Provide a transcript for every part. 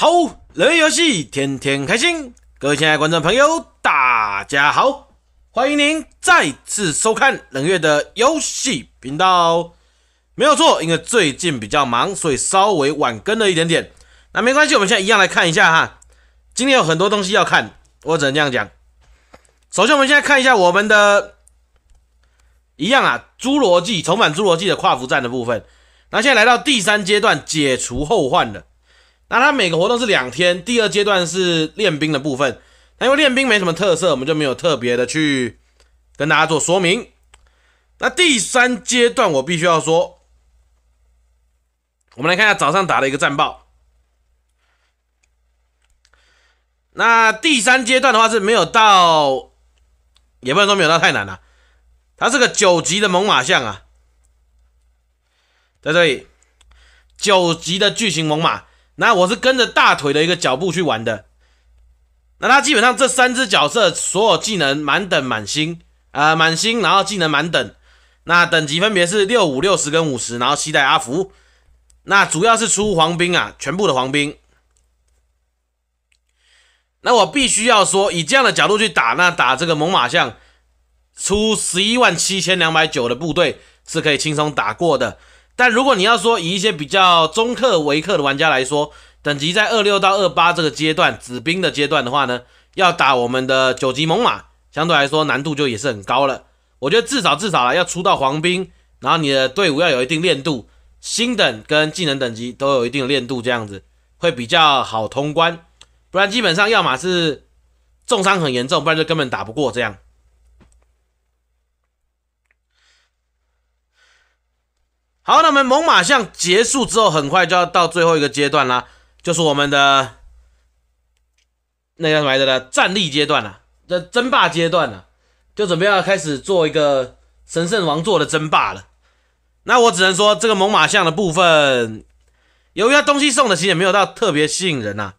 好，冷月游戏，天天开心，各位亲爱的观众朋友，大家好，欢迎您再次收看冷月的游戏频道。没有错，因为最近比较忙，所以稍微晚更了一点点。那没关系，我们现在一样来看一下哈。今天有很多东西要看，我只能这样讲。首先，我们现在看一下我们的一样啊，《侏罗纪》充满《侏罗纪》的跨服战的部分。那现在来到第三阶段，解除后患了。那它每个活动是两天，第二阶段是练兵的部分，那因为练兵没什么特色，我们就没有特别的去跟大家做说明。那第三阶段我必须要说，我们来看一下早上打的一个战报。那第三阶段的话是没有到，也不能说没有到太难了，它是个九级的猛犸象啊，在这里九级的巨型猛犸。那我是跟着大腿的一个脚步去玩的，那他基本上这三只角色所有技能满等满星啊满星，然后技能满等，那等级分别是六五六十跟五十，然后期待阿福，那主要是出黄兵啊，全部的黄兵。那我必须要说，以这样的角度去打，那打这个猛犸象，出十一万七千两百九的部队是可以轻松打过的。但如果你要说以一些比较中氪维克的玩家来说，等级在二六到二八这个阶段，紫兵的阶段的话呢，要打我们的九级猛犸，相对来说难度就也是很高了。我觉得至少至少要出到黄兵，然后你的队伍要有一定练度，星等跟技能等级都有一定的练度，这样子会比较好通关。不然基本上要么是重伤很严重，不然就根本打不过这样。好，那我们猛犸象结束之后，很快就要到最后一个阶段啦，就是我们的那叫什么来着的战力阶段了，这争霸阶段了，就准备要开始做一个神圣王座的争霸了。那我只能说，这个猛犸象的部分，由于它东西送的其实也没有到特别吸引人呐，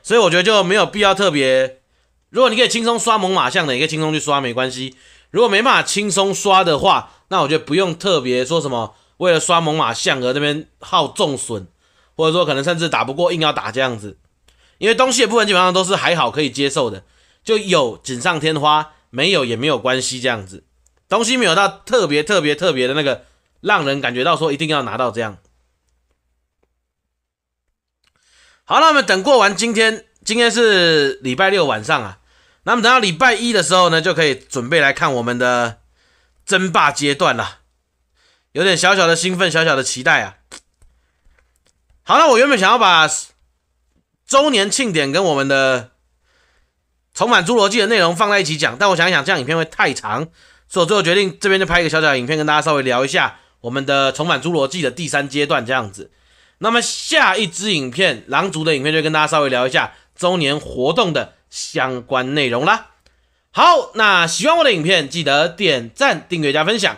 所以我觉得就没有必要特别。如果你可以轻松刷猛犸象，的，也可以轻松去刷没关系；如果没办法轻松刷的话，那我觉得不用特别说什么。为了刷猛犸象而这边耗重损，或者说可能甚至打不过硬要打这样子，因为东西的部分基本上都是还好可以接受的，就有锦上添花，没有也没有关系这样子，东西没有到特别特别特别的那个让人感觉到说一定要拿到这样。好，那我们等过完今天，今天是礼拜六晚上啊，那么等到礼拜一的时候呢，就可以准备来看我们的争霸阶段了。有点小小的兴奋，小小的期待啊！好，那我原本想要把周年庆典跟我们的重满侏罗纪的内容放在一起讲，但我想一想，这样影片会太长，所以我最后决定这边就拍一个小小的影片，跟大家稍微聊一下我们的重满侏罗纪的第三阶段这样子。那么下一支影片狼族的影片，就跟大家稍微聊一下周年活动的相关内容啦。好，那喜欢我的影片，记得点赞、订阅、加分享。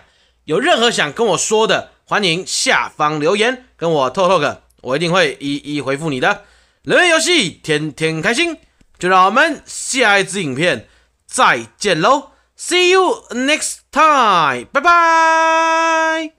有任何想跟我说的，欢迎下方留言跟我 talk，我一定会一一回复你的。人玩游戏，天天开心，就让我们下一支影片再见喽，See you next time，拜拜。